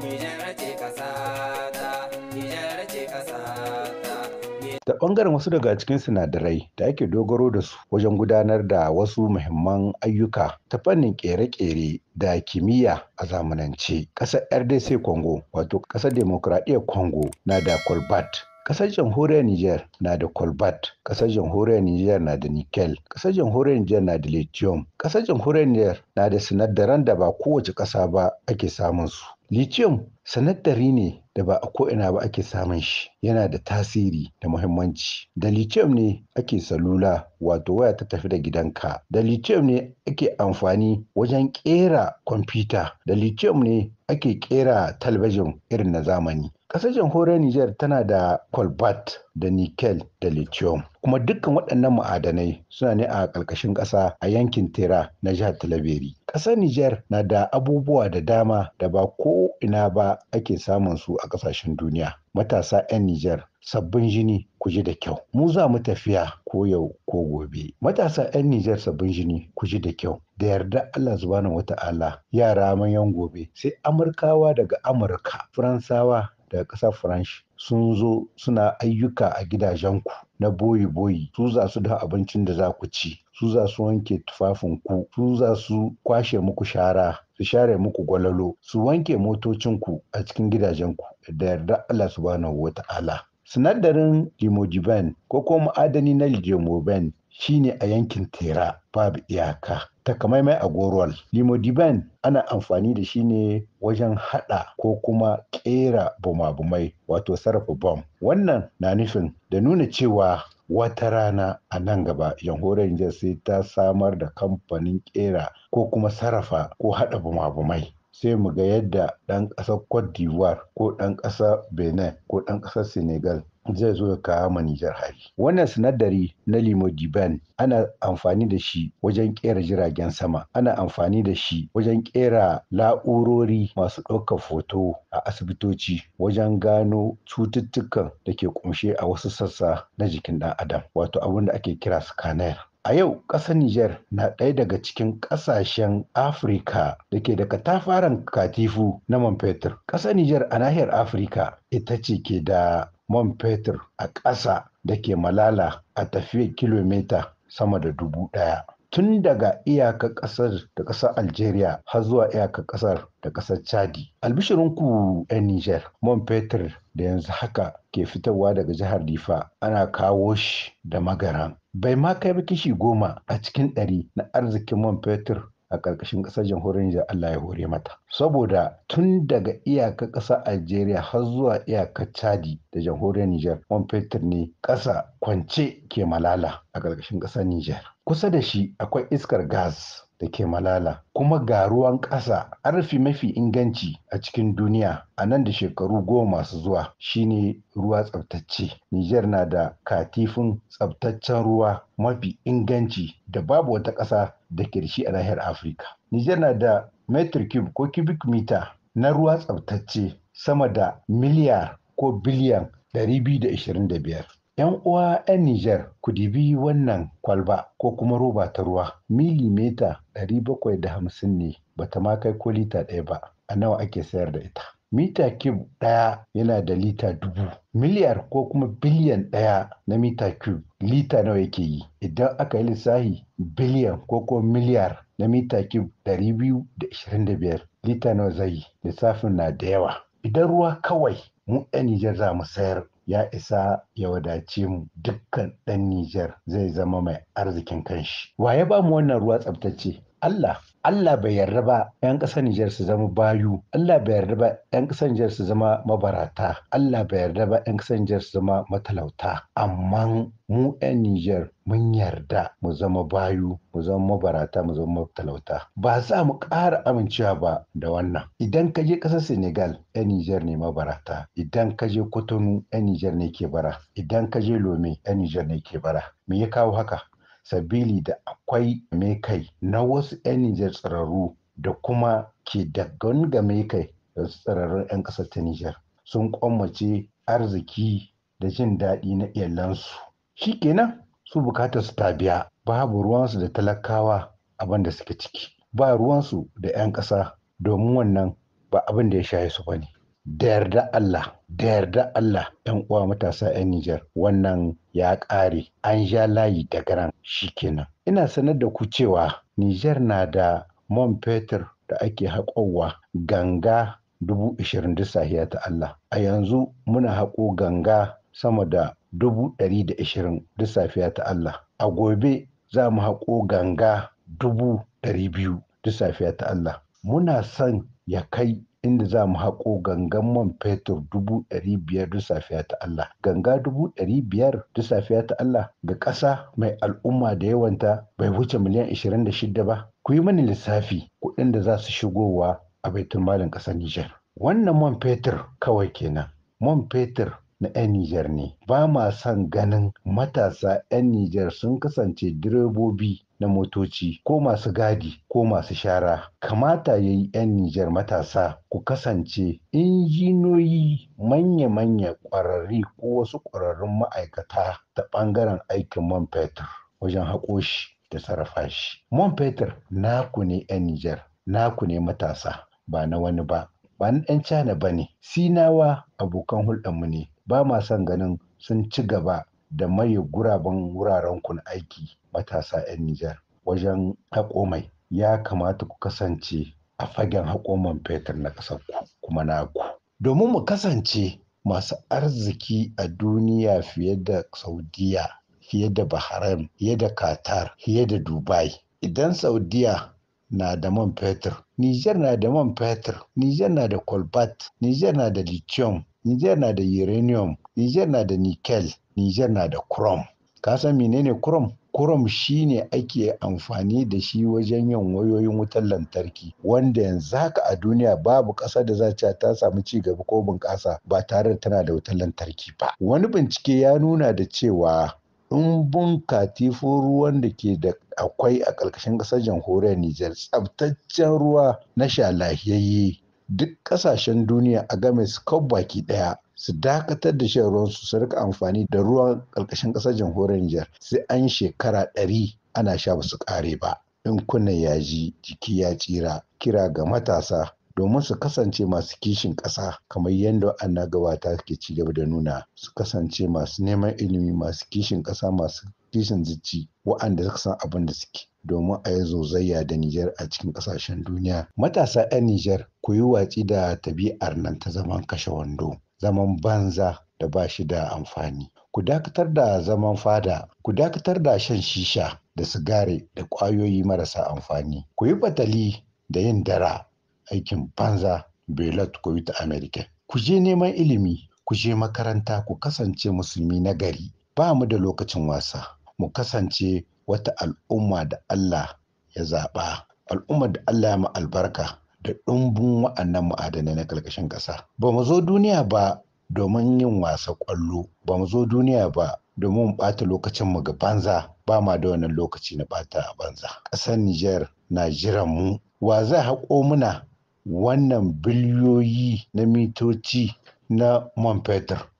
ce da bangaren wasu daga cikin sinadarai da ake dogaro da su wajen gudanar da wasu muhimman ayyuka ta fannin ƙere-ƙere da kimiyya a zamanance ƙasar rdc congo wato ƙasar demokradiyyar congo na da colbert Ƙasar jamhuriyar Nijar na da Colbert, ƙasar jamhuriyar Nijar na da Nickel, ƙasar jamhuriyar Nijar na da Lithium, ƙasar jamhuriyar Nijar na da sinadaran da ba kowace ƙasa ba ake samun su. Lithium sanadari ne da ba a ko'ina ba ake samun shi, yana da tasiri da muhimmanci. Da lithium ne ake salula wato waya ta tafi da gidanka. Da lithium ne ake amfani wajen kera kwamfuta. Da lithium ne ake kera talabijin irin na zamani. Ƙasar jamhuriyar Nijar tana da kwalbat da nikel da lithium kuma dukkan waɗannan ma'adanai suna ne a ƙarƙashin ƙasa a yankin tera na jihar talaberi ƙasar Nijar na da abubuwa da dama da ba ko ina ba ake samun su a ƙasashen duniya matasa 'yan Nijar sabbin jini ku ji da kyau mu za mu tafiya ko yau ko gobe matasa 'yan Nijar sabbin jini ku ji da kyau da yarda allah subhanahu wata'ala yara manyan gobe sai amurkawa daga amurka faransawa daga ƙasar Faransh sun zo suna ayyuka a gidajenku na boyi-boyi su za su da abincin da za ku ci su za su wanke tufafinku su za su kwashe muku shara su share muku gwalalo su wanke motocinku a cikin gidajenku da yarda Allah subhanahu ta'ala. sinadarin limojiban ko kuma ma'adani na limojiban Shi ne a yankin tera babu iyaka takamaimai a goruwal limodiban ana amfani da shi ne wajen hada ko kuma kera bumabumai wato sarrafa bom wannan na nufin da nuna cewa wata rana a nan gaba jamhuriyar Nijar sai ta samar da kamfanin kera ko kuma sarrafa ko hada bumabumai sai mu ga yadda ɗan ƙasar cote d'ivoire ko ɗan ƙasar benin ko ɗan ƙasar senegal zai zo ya kawo ma Nijar hari. Wannan sinadari na limodiban ana amfani da shi wajen kera jiragen sama, ana amfani da shi wajen kera la'urori masu ɗaukar foto a asibitoci wajen gano cututtukan da ke kunshe a wasu sassa na jikin ɗan adam, wato abin da ake kira scanner. A yau ƙasar Nijar na ɗaya daga cikin ƙasashen Afirka da ke da katafaren katifu na man fetur. Ƙasar Nijar a nahiyar Afirka ita ce ke da man fetur a ƙasa da ke malala a tafiyar kilomita sama da dubu ɗaya. Tun daga iyaka ƙasar da ƙasar Algeria har zuwa iyaka ƙasar da ƙasar Chadi. Albishirinku 'yan Niger, man fetur da yanzu haka ke fitowa daga jihar Difa ana kawo shi da magaran. Bai ma kai ba kishi goma a cikin ɗari na arzikin man fetur a ƙarƙashin ƙasar jamhuriyar Nijar Allah ya hore mata. Saboda tun daga iyakar ƙasa Algeria har zuwa iyakar Chadi da jamhuriyar Nijar, man fetur ne ƙasa kwance ke malala a ƙarƙashin ƙasar Nijar. Kusa da shi akwai iskar gas da ke Malala. Kuma ga ruwan ƙasa arfi mafi inganci a cikin duniya a nan da shekaru goma masu zuwa shine ruwa tsabtacce. Nijar na da katifin tsabtaccen ruwa mafi inganci da babu wata ƙasa da ke shi a nahiyar Afirka. Nijar na da metric cube ko cubic mita na ruwa tsabtacce sama da miliyar ko biliyan 225. 'Yan uwa 'yan Nijar ku dibi wannan kwalba ko kuma roba ta ruwa milimita 750 ne bata ma kai ko lita ɗaya ba a nawa ake sayar da ita. Mita cube ɗaya yana da lita dubu. Miliyar ko kuma biliyan ɗaya na mita cube lita nawa yake yi. Idan aka yi lissahi biliyan ko kuma miliyar na mita cube 225 lita nawa zai yi. Lissafin na da yawa. idan ruwa kawai mu 'yan Nijar za mu sayar ya isa ya wadace mu dukkan ɗan Nijar zai zama mai arzikin kanshi. Wa ya ba mu wannan ruwa tsabtacce? Allah Allah bai yarda ba 'yan ƙasar Nijar su zama bayu, Allah bai yarda ba 'yan ƙasar Nijar su zama mabarata, Allah bai yarda ba 'yan ƙasar Nijar su zama matalauta, amma mu 'yan Nijar mun yarda mu zama bayu, mu zama mabarata, mu zama matalauta. Ba za mu ƙara amincewa ba da wannan. Idan ka je ƙasar Senegal, 'yan Nijar ne mabarata. Idan ka je Kotonu, 'yan Nijar ne ke bara. Idan ka je Lome, 'yan Nijar ne ke bara. Me ya kawo haka? sabili da akwai mai kai na wasu 'yan Nijar tsirarru da kuma ke da gangame kai da tsararrun 'yan ƙasar ta Nijar sun kwamace arziki da jin daɗi na iyalansu. Shi kenan su bukatar su tabiya biya babu ruwansu da talakawa abin da suke ciki ba ruwansu da 'yan ƙasa domin wannan ba abin da ya shaye su ba ne. da yarda Allah da yarda Allah yan uwa matasa yan Nijar wannan ya ƙare an ja layi da garan shikenan ina sanar da ku cewa Nijar na da man fetur da ake haƙowa ganga dubu ishirin da sahiya ta Allah a yanzu muna haƙo ganga sama da dubu ɗari da ishirin da safiya ta Allah a gobe za mu haƙo ganga dubu ɗari biyu da safiya ta Allah muna son ya kai inda za mu haƙo gangan man fetur dubu ɗari biyar duk safiya ta Allah. Ganga dubu ɗari biyar duk safiya ta Allah ga ƙasa mai al'umma da yawanta bai wuce miliyan ishirin da shida ba. Ku yi mani lissafi kuɗin da za su shigowa a baitulmalin ƙasar Nijar. Wannan man fetur kawai kenan. Man fetur na 'yan Nijar ne. Ba ma son ganin matasa 'yan Nijar sun kasance direbobi na motoci ko masu gadi ko masu shara. Kamata ya yi 'yan Nijar matasa ku kasance injiniyoyi manya-manya ƙwararri ko wasu ƙwararrun ma'aikata ta ɓangaren aikin man fetur wajen haƙo shi da sarrafa shi. Man fetur naku ne 'yan Nijar, naku ne matasa ba na wani ba. ba na 'yan cana ba ne sinawa abokan hulɗarmu ne ba ma son ganin sun ci gaba da maye guraben wuraren kun aiki matasa 'yan Nijar wajen haƙomai Ya kamata ku kasance a fagen haƙoman fetur na ƙasar ku kuma naku. Domin mu kasance masu arziki a duniya fiye da Saudiya, fiye da Bahrain, fiye da Qatar, fiye da Dubai. Idan Saudiya na da man fetur niger na da man fetur niger na da kolbat. niger na da lithium niger na da uranium niger na da nickel niger na da chrome ka san menene chrome chrome shine ake amfani da shi wajen yin wayoyin wutar lantarki wanda yanzu haka a duniya babu ƙasa da za ta ta samu ci gaba ko bunƙasa ba tare da tana da wutar lantarki ba wani bincike ya nuna da cewa ɗumbun katifo ruwan da ke da akwai a ƙarƙashin ƙasar jamhuriyar Nijar tsabtaccen ruwa na shalahiyayye duk ƙasashen duniya a game su baki ɗaya su dakatar da shan ruwan su rika amfani da ruwan ƙarƙashin ƙasar jamhuriyar Nijar sai an shekara ɗari ana sha basu ƙare ba. In kunnen yaji, jiki ya tsira kira ga matasa domin su kasance masu kishin ƙasa kamar yadda na gabata ke ci gaba da nuna su kasance masu neman ilimi masu kishin ƙasa masu kishin zici wa'anda suka san abin da suke domin a yi zozayya da Nijar a cikin ƙasashen duniya. Matasa 'yan Nijar ku yi watsi da tabi'ar nan ta zaman kashe wando, zaman banza da ba shi da amfani. Ku dakatar da zaman fada, ku dakatar da shan shisha da sigari da ƙwayoyi marasa amfani. Ku yi batali da yin dara aikin banza belat ko yi ta amerika ku je neman ilimi ku je makaranta ku kasance musulmi na gari ba mu da lokacin wasa mu kasance wata al'umma da allah ya zaɓa al'umma da allah ya albarka da ɗumbin wa'annan ma'adanai na ƙarƙashin ƙasa ba mu zo duniya ba domin yin wasa ƙwallo ba mu zo duniya ba domin mu ɓata mu ga banza ba ma da wannan lokaci na ɓata a banza ƙasar Nijar na jiran mu wa zai haƙo muna wannan biliyoyi na mitoci na man fetur.